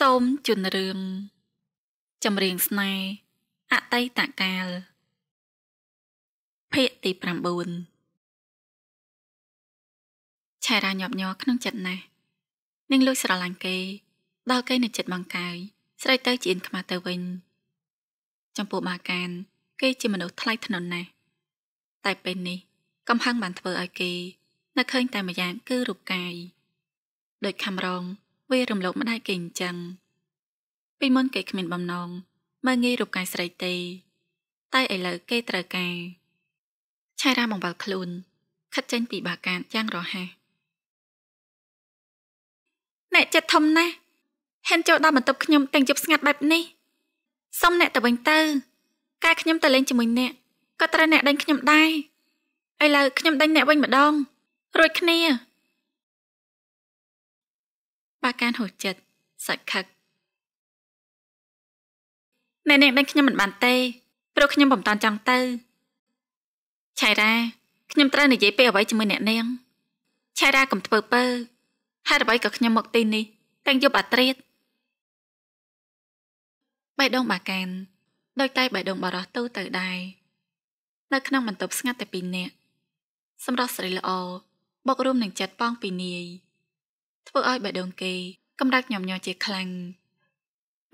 សូមជន់រឿងចម្រៀងស្នេហ៍អតីតកាលភាគទី9ឆៃរ៉ាញាប់ញ័រក្នុងចិត្តណាស់នាងលួចស្រឡាញ់គេ ដល់គេនៅចិត្តបង្កាយស្រែកទៅជាអៀនខ្មាស់ទៅវិញចំពោះបាកាន គេ ជាមនុស្សថ្លៃថ្នូរណាស់តែពេលនេះកំហឹងបានធ្វើឲ្យគេ នៅឃើញតែម្យ៉ាងគឺរូបកាយដោយខំរងវារំលោភម្ដាយគេអញ្ចឹងពីមុនគេគ្មានបំណងមើងាយរូបកាយស្រីទេ តែឥឡូវគេត្រូវការឆៃរាបង្វល់ខ្លួន ខិតចេញពីបាកាតយ៉ាងរហ័សអ្នកចិត្តធំណាស់ហ៊ានចូលដល់បន្ទប់ខ្ញុំទាំងយប់ស្ងាត់បែបនេះសុំអ្នកទៅវិញទៅកែខ្ញុំទៅលេងជាមួយអ្នកក៏ត្រូវអ្នកដេញខ្ញុំដែរឥឡូវខ្ញុំដេញអ្នកវិញម្ដងរួចគ្នាបើការហូចចិត្តសឹកខឹកអ្នកនាងដេញខ្ញុំមិនបានទេព្រោះខ្ញុំមិនតាន់ចង់ទៅឆៃរ៉ាខ្ញុំត្រូវនិយាយពីអ្វីជាមួយអ្នកនាងឆៃរ៉ាកុំធ្វើពើហើយអ្វីក៏ខ្ញុំមកទីនេះទាំងយប់អាត្រៀតបៃដងបាកាន ដោយតែបៃដងបារោះទៅទៅដែរនៅក្នុងបន្ទប់ស្ងាត់តែពីរនាក់សម្រាប់ស្រីល្អបក រួមនឹងចិត្តប៉ងពីនាយធ្វើឲ្យបេះដូងគេកម្ដៅញញញជាខ្លាំង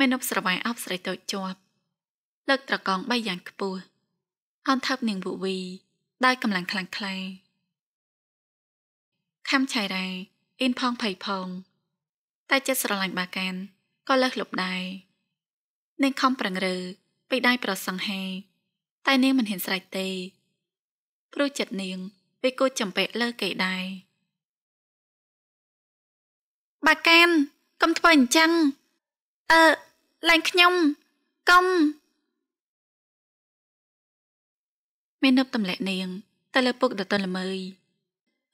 មេនុបស្រវាយអប់ស្រីតូចជាប់លើកត្រកងបីយ៉ាងខ្ពស់អនថើបនាងវូវីដោយកម្លាំងខ្លាំងក្លាខំឆៃរ៉ែអ៊ីនផងភ័យផង តែចិត្តស្រឡាញ់បាកានក៏លើសលប់ដែរនាងខំប្រឹងរើពីដៃប្រសង្ហាតែនាងមិនហ៊ានស្រែកទេ ព្រោះចិត្តនាងវាគូចំពាក់លើគេដែរបាកានកុំធ្វើអញ្ចឹងអឺឡើងខ្ញុំកុំមាននឹកទម្លាក់នាងទៅលើ ពុកដតុនល្មើយ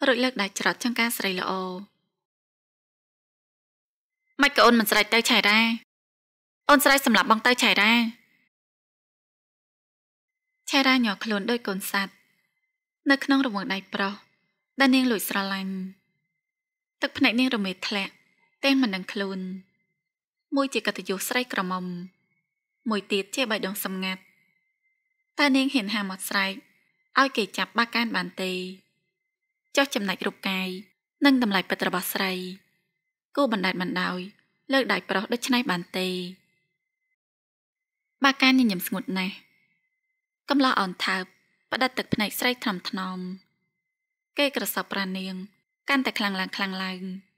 រួចលើកដៃច្រត់ចង្ការស្រីល្អមិនក៏អូនមិនស្រែកទៅឆៃរ៉ាអូនស្រែកសម្រាប់បងទៅឆៃរ៉ាឆៃរ៉ាញ័រខ្លួនដោយកូនសัตว์នៅក្នុងរង្វង់ដៃប្រុសដែលនាងលួចស្រឡាញ់ទឹកភ្នែកនាងរមេធ្លាក់ទាំងមិននឹងខ្លួន មួយជាកតយុស្រីក្រមុំ មួយទៀតជាបៃដងសម្ងាត់តើនាងហ៊ានហាមអត់ស្រែកឲ្យគេចាប់បាកានបានទេ ចោះចំណែករូបកាយ និងតម្លៃពិតរបស់ស្រីគូបណ្ដែតបណ្ដោយ លើកដៃប្រុសដូច្នេះបានទេ បាកានញញឹមស្ងួតណាស់កំឡោះអនថើបផ្ដិតទឹកភ្នែកស្រីថ្នមថ្នមគេក្រសប់ប្រានាង កាន់តែខ្លាំងឡើងខ្លាំងឡើងឡើង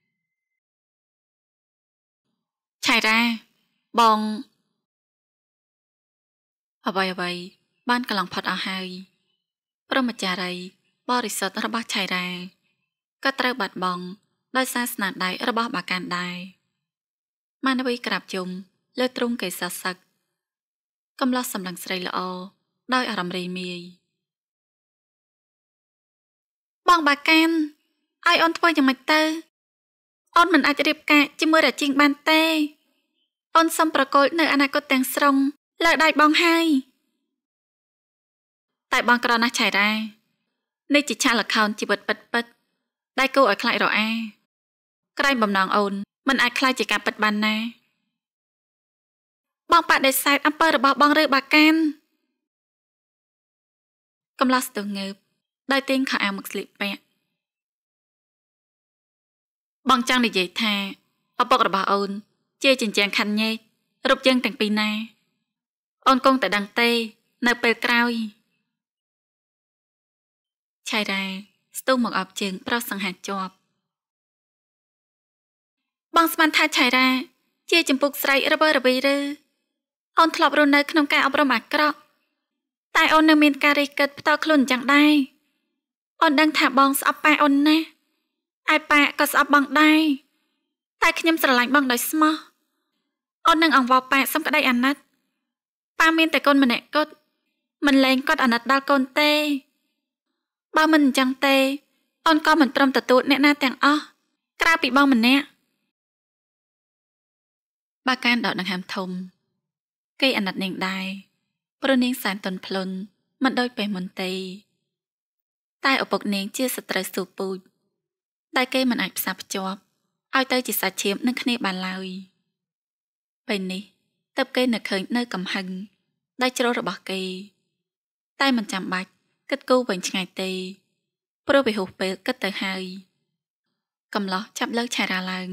រ៉ាបងអ្វីអ្វីបានកន្លងផុតអស់ហើយព្រមចារីបរិសុទ្ធរបស់ឆៃរ៉ាក៏ត្រូវបាត់បង់ដោយសារស្នាដៃរបស់បាកានដែរម៉ានវីក្រាបជុំលើទ្រង់កេសាសឹកកំឡោះសម្លឹងស្រីល្អដោយអារម្មណ៍រីមាយបងបាកានឲ្យអូនធ្វើយ៉ាងម៉េចទៅអូនមិនអាចរៀបការជាមួយរាជាងបានទេអូនសំប្រកល់នៅអនាគតទាំងស្រុងលើដៃបងហើយតែបងក្រណាស់ឆៃរ៉ានេះជាឆាលខោនជីវិតពិតពិតដៃគូឲ្យខ្លាចរអា ក្រែងបំណងអូនមិនអាចខ្លាចជាការពិតបានណាបងបដិសេធអំពើរបស់បងឬបាកានកំឡាស្ទើងើបដោយទាញខោអាវមកស្លៀកពាក់បងចង់និយាយថាឪពុករបស់អូនជាចិញ្ចាំងខាន់ញែករូបយើងទាំងពីរណាអូនកងតែដឹងទេនៅពេលក្រោយឆៃរ៉ាស្ទុះមកអបជើងប្រុសសង្ហាជាប់បងស្មានថាឆៃរ៉ាជាចម្ពុកស្រីរបស់រវីឬអូនធ្លាប់រស់នៅ ក្នុងការអប់រំអាក្រក់តែអូននៅមានការរិះគិតផ្ទាល់ខ្លួនយ៉ាងដែរអូនដឹងថាបងស្អប់ប៉ែអូនណាឯប៉ែក៏ស្អប់បងដែរតែខ្ញុំស្រឡាញ់បងដោយស្មោះអូននឹងអង្វរប៉ាសុំក្តីអាណិតប៉ាមានតែកូនម្នាក់គត់មិនលែងគាត់អាណិតដល់កូនទេបើមិនអញ្ចឹងទេអូនក៏មិនព្រមទទួលអ្នកណាទាំងអស់ក្រៅពីបងម្នាក់បើកានដកដង្ហើមធំគេអាណិតនាងដែរព្រោះនាងសែនតុនភ្លុនមិនដូចពេលមុនទេតែឪពុកនាងជាសត្រូវស៊ូពូជដែលគេមិនអាចផ្សារភ្ជាប់ឲ្យទៅជាសាច់ឈាមនឹងគ្នាបានឡើយ។ពេលនេះតើបគេនៅឃើញនៅកំហឹងដៃជ្រោះរបស់គេ តែមិនចាំបាច់គិតគូរវិញឆ្ងាយទេព្រោះវាហួសពេលគិតទៅហើយកំឡោះចាប់លើកឆារាឡើង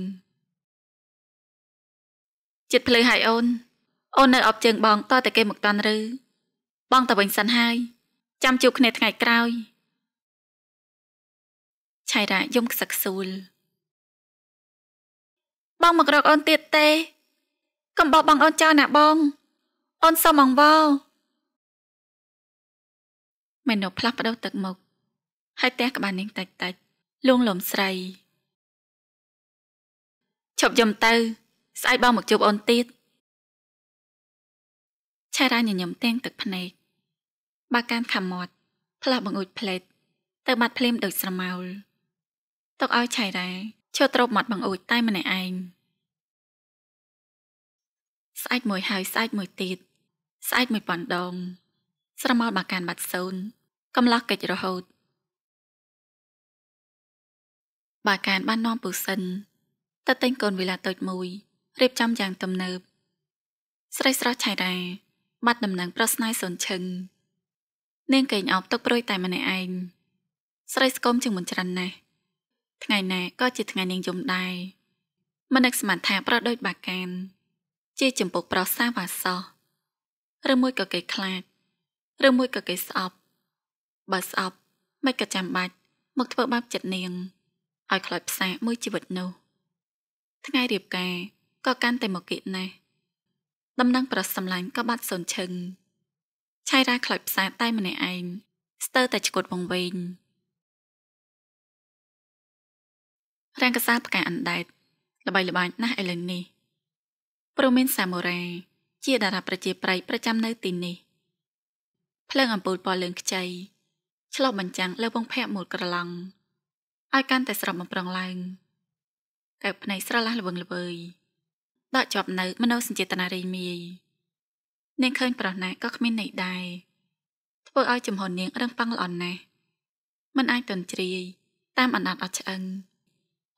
ចិត្តភ្លឺហើយអូនអូននៅអបជើងបងតតែគេមកតាន់ឬ បងទៅវិញសិនហើយចាំជួបគ្នាថ្ងៃក្រោយឆៃរាយំខ្សឹកខ្សួលបងមករកអូនទៀតទេកំបោបងអូនចោលណាបងអូនសុំអង្វរមែនុផ្លាស់ប្ដូរទឹកមុខហើយទះក្បាលនាងតិចតិចលួងលំស្រីឈប់យំទៅស្អែកបងមកជួបអូនទៀតឆារាញញឹមទាំងទឹកភ្នែកបើកានខំមាត់ផ្លាស់បង្អួចផ្លេតទៅបាត់ភ្លាមដោយស្រមោលទុកឲ្យឆៃរ៉ាឈរទ្រប់មាត់បង្អួចតែម្នាក់ឯងស្អែកមួយហើយស្អែកមួយទៀតស្អែកមួយប៉ុណ្ដង ស្រមោលបាកានបាត់សូនកំឡោះកិច្ចរហូត បាកានបាននាំពូសិនទៅទិញកូនវិឡាតូចមួយរៀបចំយ៉ាងទំនើបស្រីស្រស់ឆៃរ៉ាបាត់ដំណឹងប្រស្នាយសូនឈឹងនាងកេងអបទុកប្រួយតែម្នាក់ឯងស្រីស្គមជាងមុនច្រើនណាស់ថ្ងៃណាក៏ជាថ្ងៃនាងយំដែរមនឹកស្មានថាប្រដូចបាកានជាចម្ពុកប្រុសសាវ៉ាសោះឬមួយក៏គេខ្លាចឬមួយក៏គេស្អប់បើស្អប់មិនក៏ចាំបាច់មកធ្វើបាបចិត្តនាងឲ្យខ្លោចផ្សាមួយជីវិតនោះ ថ្ងៃរៀបការក៏កាន់តែមកគិតណាស់ដំណឹងប្រសំឡាញ់ក៏បាត់សូនឈឹងឆៃរ៉ាខ្លោចផ្សាតែម្នាក់ឯងស្ទើរតែឈុតវងវែងរាំងកសាផ្កាអណ្ដែតល្បីល្បាញណាស់ឥឡូវនេះព្រមមានសាមូរ៉េជាតារាប្រជាប្រិយប្រចាំនៅទីនេះភ្លើងអំពូលពណ៌លឿងខ្ចីឆ្លុះបញ្ចាំងលើវងភ័ក្រមូលក្រឡង់ឲ្យកាន់តែស្រស់បំប្រងឡើងកែវភ្នែកស្រឡះល្វឹងល្វើយដកជាប់នៅមនោសញ្ចេតនារីមាយនាងឃើញប្រុសណាក៏គ្មានន័យដែរធ្វើឲ្យចំហននាងរឹងប៉ឹងល្អណាស់មិនអាចទន់ជ្រាយតាមអណ្ដាតអត់ឆ្អឹង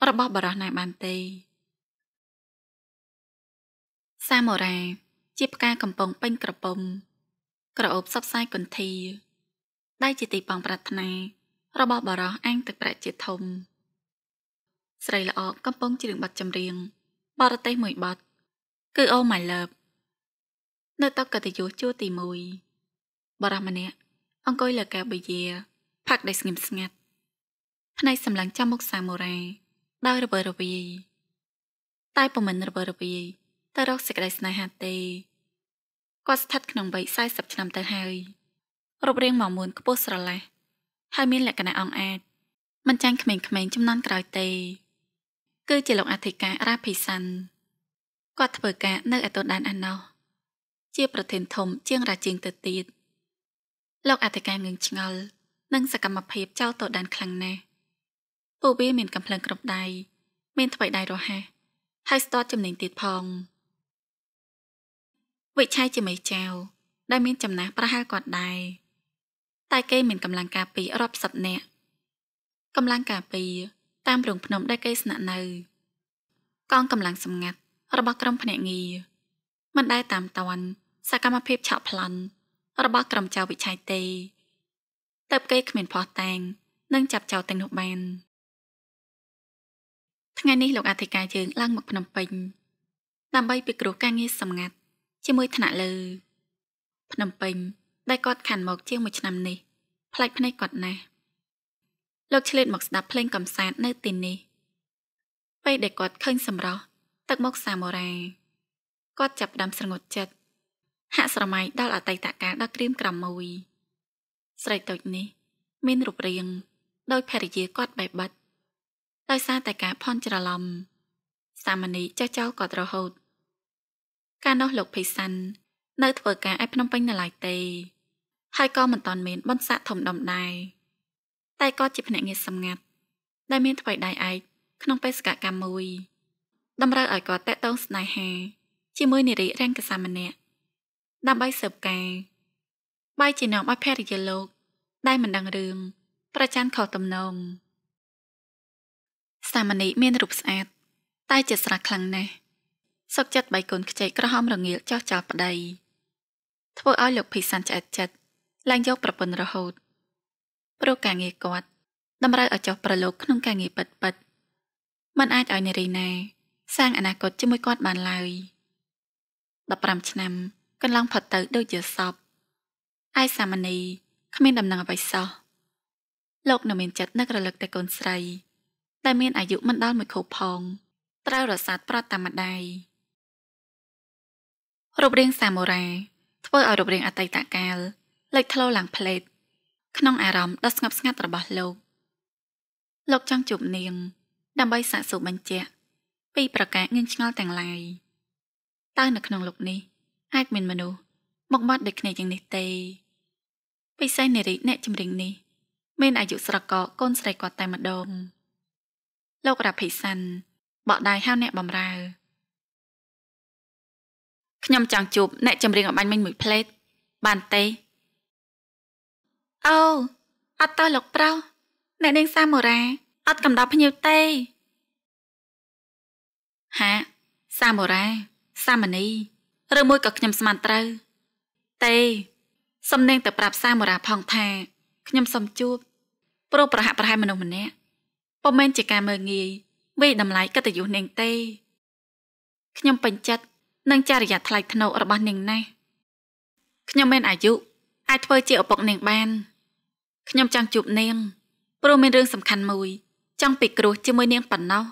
របស់បរោះណាបានទេសាមូរ៉ាជាផ្កាកំពងពេញក្រពុំ ក្រអូបសັບសាយកន្ធាដែលជាទីបងប្រាថ្នារបស់បរោះអញទឹកប្រាក់ជាធំ ស្រីល្អកំពុងច្រៀងបទចម្រៀង បរទេសមួយបទគឺអូម៉ៃឡឺបនៅតុកតយុជួរទី1បរោះម្នាក់អង្គុយលើកែវបយាផឹកដោយស្ងៀមស្ងាត់ផ្នែកសម្លឹងចាំមុខសាមូរ៉ាដោយរវើរវាយតែពុំមិនរវើរវាយទៅរកសេចក្តីស្នេហាទេគាត់ស្ថិតក្នុងវ័យ40ឆ្នាំទៅហើយរូបរាងមាំមួនខ្ពស់ស្រឡះហើយមាន លក្ខណៈអង់អាចមិនចាញ់ក្មេងៗចំនួនក្រោយទេ គឺជាលោកអធិការរ៉ាភីសាន់គាត់ធ្វើការនៅឯតូនដែនអាណោះជាប្រធានធំជាងរាជាងទៅទៀតលោកអធិការងឿងឆ្ងល់នឹងសកម្មភាពចោលតូនដែនខ្លាំងណាស់ពួកវាមានកំភ្លើងគ្រប់ដៃមានថ្មីដៃរហ័សហើយស្ទាត់ចំណេញទៀតផងវិឆ័យជាមេចៅដែលមានចំណាស់ប្រហែលគាត់ដែរតែគេមានកម្លាំងការពាររាប់សិបនាក់កម្លាំងការពារតាមរងភ្នំដែលគេស្នាក់នៅ កងកម្លាំងសម្ងាត់របស់ក្រុមភ្នាក់ងារមិនដែលតាមតាន់សកម្មភាពឆក់ប្លន់ របស់ក្រុមចៅវិឆ័យទេតើបគេគ្មានផោះតាំងនិងចាប់ចោលទាំងនោះបាន ថ្ងៃនេះលោកអធិការយើងឡើងមកភ្នំពេញដើម្បីពិគ្រោះការងារសម្ងាត់ជាមួយថ្នាក់លើភ្នំពេញ ដែលគាត់ខាន់មកជាងមួយឆ្នាំនេះ ផ្លាច់ភ្នែកគាត់ណាស់លោកឆ្លៀតមកស្ដាប់ភ្លេងកំសាន្តនៅទីនេះពេលដែលគាត់ឃើញសម្រស់ទឹកមុខសាមូរ៉ាគាត់ចាប់ដាំស្រងត់ចិត្តហាក់ស្រមៃដល់អតីតកាលដ៏ក្រៀមក្រំមួយស្រីតូចនេះ មានរូបរាងដោយភរិយាគាត់បែបបាត់ដោយសារតែការផន់ច្រឡំសាមណីចោះចោលគាត់រហូតកាលនោះលោកភីសាន់នៅធ្វើការឯភ្នំពេញនៅឡើយទេហើយក៏មិនតាន់មានបន្សាកធំដុំដែរតែក៏ជាភ្នាក់ងារសម្ងាត់ដែលមានថ្មីដៃឯកក្នុងបេសកកម្មមួយតម្រូវឲ្យគាត់តាក់ទងស្នេហាជាមួយនារីរាំងកសាម្នាក់ដើម្បីសើបការបាយជានាំឲ្យភរិយាលោកដែលមិនដឹងរឿងប្រច័នខុសទំនងសាមណីមានរូបស្អាត តែចិត្តស្រស់ខ្លាំងណាស់សឹកចិត្តបៃកូនខ្ចីក្រហមរងាលចោះចោលប្តីធ្វើឲ្យលោកភីសានឆ្អែតចិត្តឡើងយកប្រពន្ធរហូតព្រោះការងារគាត់តម្រូវឲ្យចោះប្រឡូកក្នុងការងារពិតពិតมันអាចឲ្យនារីណាសាងអនាគតជាមួយគាត់បានឡើយ15ឆ្នាំកន្លងផុតទៅដូចជាសពឯសាមណីគ្មានដំណឹងអ្វីសោះលោកនៅមានចិត្តនឹករលឹកតែកូនស្រីដែលមានអាយុមិនដល់មួយខួបផង ត្រូវរសាត់ប្រត់តាមម្ដាយរូបរាងសាមូរ៉ាធ្វើឲ្យរូបរាងអតីតកាលលេចធ្លោឡើង ផ្លេត ក្នុងអារម្មណ៍ដ៏ស្ងប់ស្ងាត់របស់លោកលោកចង់ជួបនាង ដើម្បីសាកសួរបញ្ជាក់ ពី ប្រការងឿងឆ្ងល់ទាំងឡាយតើនៅក្នុងលោកនេះអាចមានមនុស្សមកបាត់ដូចគ្នាយ៉ាងនេះទេ ពិសេសនារី អ្នកចម្រៀងនេះមានអាយុស្រកកូនស្រីគាត់តែម្ដងលោករ៉ាភិសាន់បកដៃហៅអ្នកបំរើខ្ញុំចង់ជួបអ្នកចម្រៀងអបាញ់មិញមួយផ្លេតបានទេអូអត់តោះលោកប្រុសអ្នកនាងសាមូរ៉ាអត់កំដៅភ្ញៀវទេ ហាសាមូរ៉ាសាមណីឬមួយក៏ខ្ញុំស្មានត្រូវទេ សំនាងទៅប្រាប់សាមូរ៉ាផងថាខ្ញុំសុំជួបព្រោះប្រហាក់ប្រហែលមនុស្សម្នាក់ពុំមែនជាការមើលងាយវិតម្លៃកិត្តិយសនាងទេខ្ញុំពេញចិត្តនិងចរិយាថ្លៃថ្នូររបស់នាងណាស់ខ្ញុំមានអាយុអាចធ្វើជាឪពុកនាងបានខ្ញុំចង់ជួបនាង ព្រោះមានរឿងសំខាន់មួយ ចង់ពីគ្រោះជាមួយនាងប៉ុណ្ណោះ